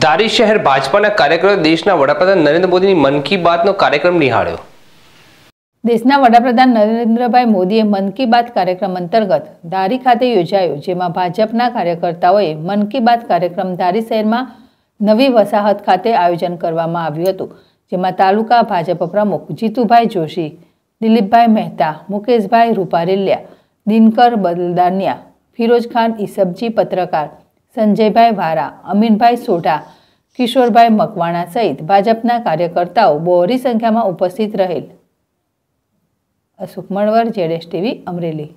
ધારી શહેર ભાજપાના કાર્યક્રમે દેશના વડાપ્રધાન નરેન્દ્ર મોદીની મન કી બાતનો કાર્યક્રમ નિહાળ્યો દેશના વડાપ્રધાન નરેન્દ્રભાઈ મોદીએ મન કી બાત કાર્યક્રમ અંતર્ગત ધારી ખાતે યોજાયો જેમાં ભાજપના કાર્યકર્તાઓએ મન કી બાત કાર્યક્રમ ધારી શહેરમાં નવી વસાહત ખાતે આયોજન કરવામાં આવ્યું હતું જેમાં તાલુકા ભાજપ પ્રમુખ જીતુભાઈ જોશી દિલીપભાઈ મહેતા મુકેશભાઈ રૂપારેલિયા દિનકર બદલદાનિયા ફિરોજ ખાન ઇસબજી પત્રકાર સંજયભાઈ વારા અમીનભાઈ સોઢા કિશોરભાઈ મકવાણા સહિત ભાજપના કાર્યકર્તાઓ બહોરી સંખ્યામાં ઉપસ્થિત રહેલ અશોક મણવર જેડેશ ટીવી અમરેલી